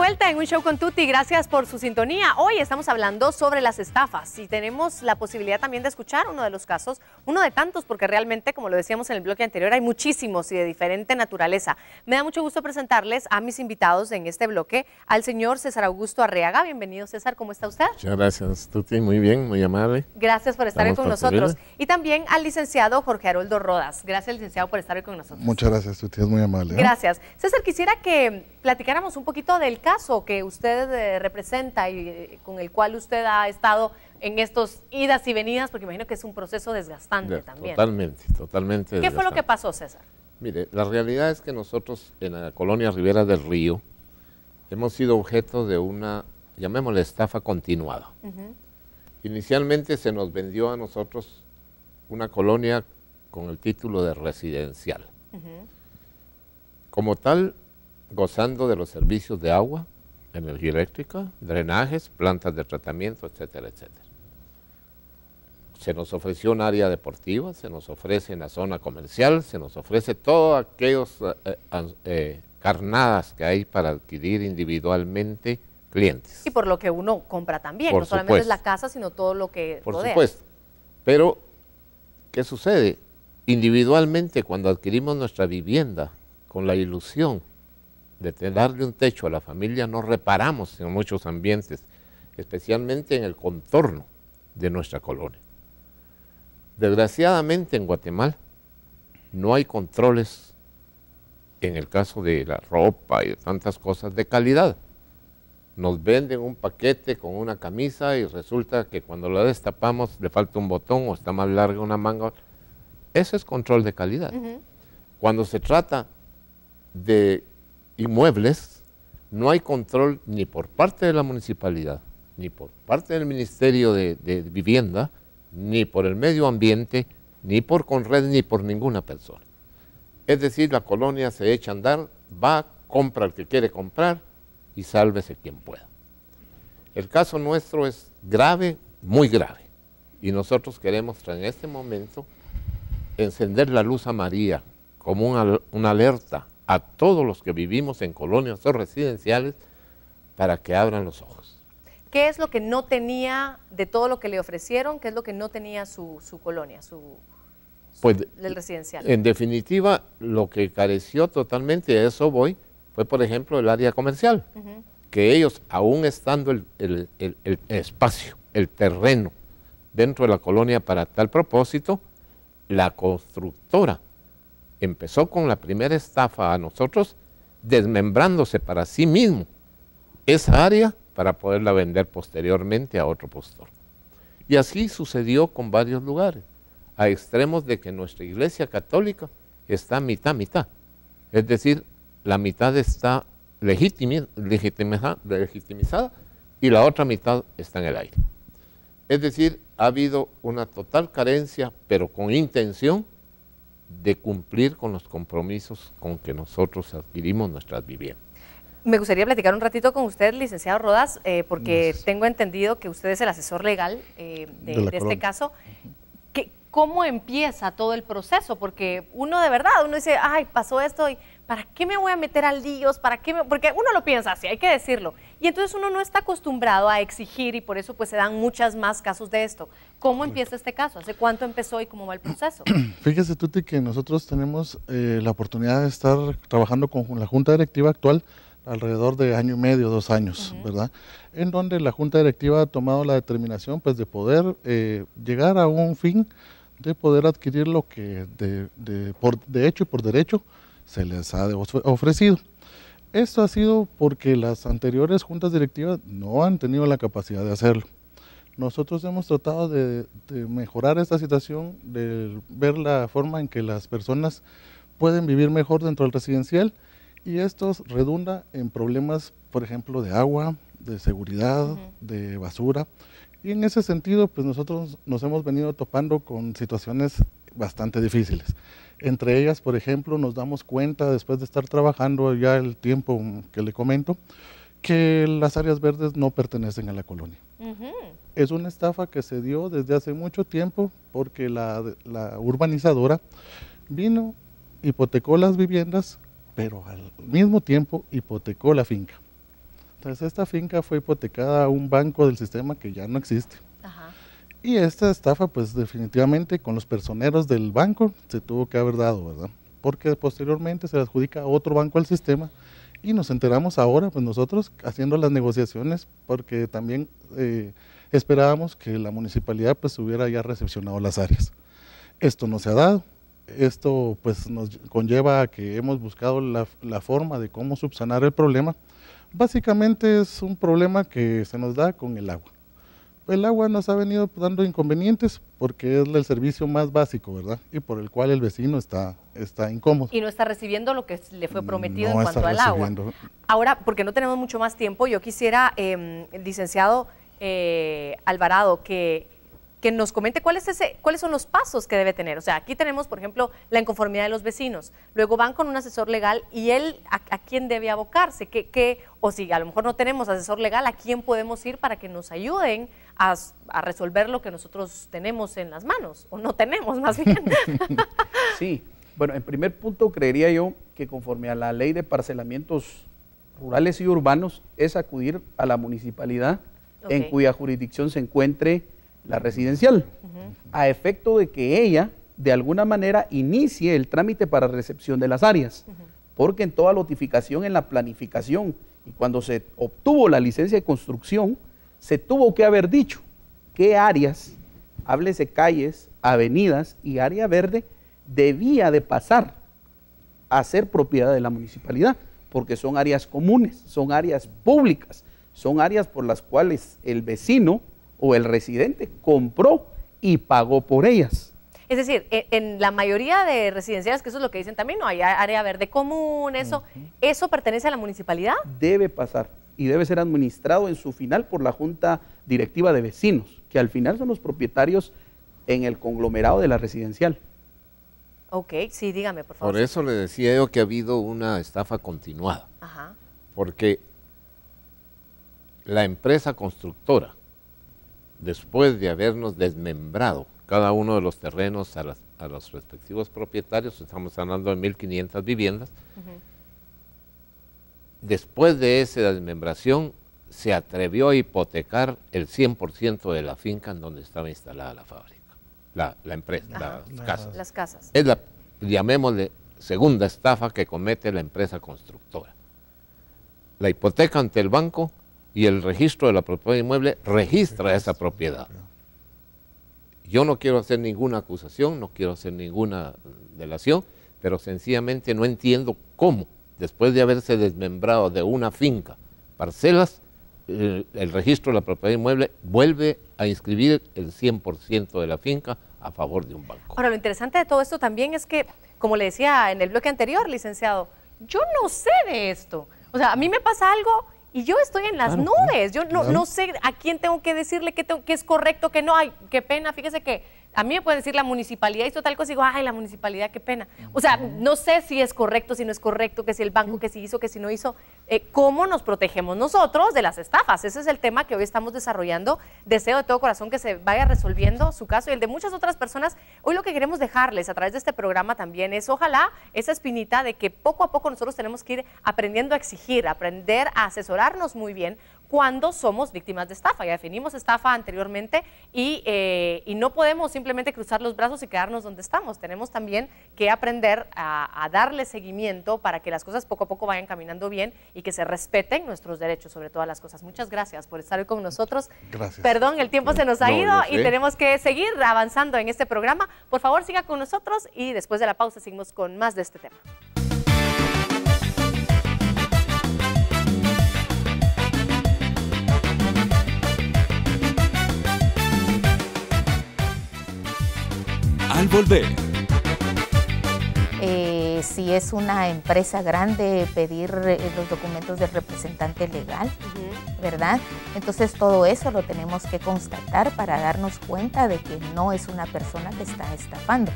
vuelta en un show con Tuti. Gracias por su sintonía. Hoy estamos hablando sobre las estafas y tenemos la posibilidad también de escuchar uno de los casos, uno de tantos, porque realmente, como lo decíamos en el bloque anterior, hay muchísimos y de diferente naturaleza. Me da mucho gusto presentarles a mis invitados en este bloque, al señor César Augusto Arreaga. Bienvenido, César. ¿Cómo está usted? Muchas gracias, Tuti. Muy bien, muy amable. Gracias por estar con nosotros. Y también al licenciado Jorge Haroldo Rodas. Gracias, licenciado, por estar hoy con nosotros. Muchas gracias, Tuti. Es muy amable. ¿eh? Gracias. César, quisiera que platicáramos un poquito del caso caso que usted eh, representa y eh, con el cual usted ha estado en estos idas y venidas, porque imagino que es un proceso desgastante también. Totalmente, totalmente. ¿Qué fue lo que pasó, César? Mire, la realidad es que nosotros en la colonia Rivera del Río hemos sido objeto de una, llamémosle estafa continuada. Inicialmente se nos vendió a nosotros una colonia con el título de residencial. Como tal, gozando de los servicios de agua, energía eléctrica, drenajes, plantas de tratamiento, etcétera, etcétera. Se nos ofreció un área deportiva, se nos ofrece una zona comercial, se nos ofrece todas aquellas eh, eh, eh, carnadas que hay para adquirir individualmente clientes. Y por lo que uno compra también, no solamente es la casa, sino todo lo que Por supuesto. Pero, ¿qué sucede? Individualmente, cuando adquirimos nuestra vivienda con la ilusión de darle un techo a la familia no reparamos en muchos ambientes, especialmente en el contorno de nuestra colonia. Desgraciadamente en Guatemala no hay controles en el caso de la ropa y de tantas cosas de calidad. Nos venden un paquete con una camisa y resulta que cuando la destapamos le falta un botón o está más larga una manga. Eso es control de calidad. Cuando se trata de inmuebles, no hay control ni por parte de la municipalidad, ni por parte del Ministerio de, Vivienda, ni por el medio ambiente, ni por Conred, ni por ninguna persona. Es decir, la colonia se echa a andar, va, compra el que quiere comprar y sálvese quien pueda. El caso nuestro es grave, muy grave. Y nosotros queremos en este momento encender la luz amarilla como una alerta a todos los que vivimos en colonias o residenciales para que abran los ojos. ¿Qué es lo que no tenía de todo lo que le ofrecieron? ¿Qué es lo que no tenía su, colonia, su, pues, residencial? En definitiva, lo que careció totalmente, a eso voy, fue por ejemplo el área comercial, que ellos, aún estando el espacio, el terreno dentro de la colonia para tal propósito, la constructora empezó con la primera estafa a nosotros, desmembrándose para sí mismo esa área para poderla vender posteriormente a otro postor. Y así sucedió con varios lugares, a extremos de que nuestra iglesia católica está mitad, mitad. Es decir, la mitad está legitimizada y la otra mitad está en el aire. Es decir, ha habido una total carencia, pero con intención, de cumplir con los compromisos con que nosotros adquirimos nuestras viviendas. Me gustaría platicar un ratito con usted, licenciado Rodas, eh, porque tengo entendido que usted es el asesor legal eh, de este caso ¿cómo empieza todo el proceso? Porque uno de verdad, uno dice, ay, pasó esto y ¿para qué me voy a meter al líos? ¿Para qué Porque uno lo piensa así, hay que decirlo. Y entonces uno no está acostumbrado a exigir y por eso pues se dan muchas más casos de esto. ¿Cómo empieza este caso? ¿Hace cuánto empezó y cómo va el proceso? Fíjese, Tuti, que nosotros tenemos eh, la oportunidad de estar trabajando con la Junta Directiva actual alrededor de año y medio, dos años, ¿verdad? En donde la Junta Directiva ha tomado la determinación pues de poder eh, llegar a un fin de poder adquirir lo que de, hecho y por derecho se les ha ofrecido. Esto ha sido porque las anteriores juntas directivas no han tenido la capacidad de hacerlo. Nosotros hemos tratado de, mejorar esta situación, de ver la forma en que las personas pueden vivir mejor dentro del residencial y esto redunda en problemas, por ejemplo, de agua, de seguridad, de basura, y en ese sentido, pues nosotros nos hemos venido topando con situaciones bastante difíciles. Entre ellas, por ejemplo, nos damos cuenta, después de estar trabajando ya el tiempo que le comento, que las áreas verdes no pertenecen a la colonia. Es una estafa que se dio desde hace mucho tiempo porque la urbanizadora vino, hipotecó las viviendas, pero al mismo tiempo hipotecó la finca. Entonces esta finca fue hipotecada a un banco del sistema que ya no existe. Y esta estafa, pues definitivamente con los personeros del banco se tuvo que haber dado, ¿verdad? Porque posteriormente se le adjudica a otro banco al sistema y nos enteramos ahora, pues nosotros haciendo las negociaciones, porque también eh, esperábamos que la municipalidad pues hubiera ya recepcionado las áreas. Esto no se ha dado. Esto pues nos conlleva a que hemos buscado la, la forma de cómo subsanar el problema Básicamente es un problema que se nos da con el agua. El agua nos ha venido dando inconvenientes porque es el servicio más básico, ¿verdad? Y por el cual el vecino está, está incómodo. Y no está recibiendo lo que le fue prometido en cuanto al agua. Ahora, porque no tenemos mucho más tiempo, yo quisiera, em, eh, licenciado Alvarado, que que nos comente cuál es ese, cuáles son los pasos que debe tener. O sea, aquí tenemos, por ejemplo, la inconformidad de los vecinos. Luego van con un asesor legal y él a, quién debe abocarse, ¿Qué, o si a lo mejor no tenemos asesor legal, a quién podemos ir para que nos ayuden a, resolver lo que nosotros tenemos en las manos, o no tenemos más bien. sí, bueno, en primer punto creería yo que conforme a la ley de parcelamientos rurales y urbanos es acudir a la municipalidad en cuya jurisdicción se encuentre la residencial, a efecto de que ella, de alguna manera, inicie el trámite para recepción de las áreas, porque en toda notificación, en la planificación y cuando se obtuvo la licencia de construcción, se tuvo que haber dicho qué áreas, háblese calles, avenidas y área verde, debía de pasar a ser propiedad de la municipalidad, porque son áreas comunes, son áreas públicas, son áreas por las cuales el vecino o el residente compró y pagó por ellas. Es decir, e, en, la mayoría de residenciales, que eso es lo que dicen también, no hay área verde común, eso, ¿eso pertenece a la municipalidad? Debe pasar y debe ser administrado en su final por la Junta Directiva de Vecinos, que al final son los propietarios en el conglomerado de la residencial. Ok, sí, dígame, por favor. Por eso le decía yo que ha habido una estafa continuada. Ajá. Porque la empresa constructora después de habernos desmembrado cada uno de los terrenos a, los respectivos propietarios, estamos hablando de 1.500 viviendas, después de esa desmembración se atrevió a hipotecar el 100% de la finca en donde estaba instalada la fábrica, la, empresa, las casas. Es la, llamémosle, segunda estafa que comete la empresa constructora. La hipoteca ante el banco y el registro de la propiedad inmueble registra esa propiedad. Yo no quiero hacer ninguna acusación, no quiero hacer ninguna mm, delación, pero sencillamente no entiendo cómo, después de haberse desmembrado de una finca, parcelas, eh, el, registro de la propiedad inmueble vuelve a inscribir el 100% de la finca a favor de un banco. Ahora, lo interesante de todo esto también es que, como le decía en el bloque anterior, licenciado, yo no sé de esto. O sea, a mí me pasa algo y yo estoy en las nubes. Yo no, sé a quién tengo que decirle que tengo, es correcto, que no. Ay, qué pena, fíjese que a mí me puede decir la municipalidad y tal cosa y digo, ay, la municipalidad, qué pena. O sea, no sé si es correcto, si no es correcto, que si el banco, que si hizo, que si no hizo. Eh, ¿Cómo nos protegemos nosotros de las estafas? Ese es el tema que hoy estamos desarrollando. Deseo de todo corazón que se vaya resolviendo su caso y el de muchas otras personas. Hoy lo que queremos dejarles a través de este programa también es, ojalá, esa espinita de que poco a poco nosotros tenemos que ir aprendiendo a exigir, aprender a asesorarnos muy bien cuando somos víctimas de estafa. Ya definimos estafa anteriormente eh, y, no podemos simplemente cruzar los brazos y quedarnos donde estamos. Tenemos también que aprender a, darle seguimiento para que las cosas poco a poco vayan caminando bien y que se respeten nuestros derechos sobre todas las cosas. Muchas gracias por estar hoy con nosotros. Gracias. Perdón, el tiempo se nos ha ido y tenemos que seguir avanzando en este programa. Por favor, siga con nosotros y después de la pausa seguimos con más de este tema. volver. Eh, si es una empresa grande, pedir eh, los documentos del representante legal, ¿verdad? Entonces todo eso lo tenemos que constatar para darnos cuenta de que no es una persona que está estafando.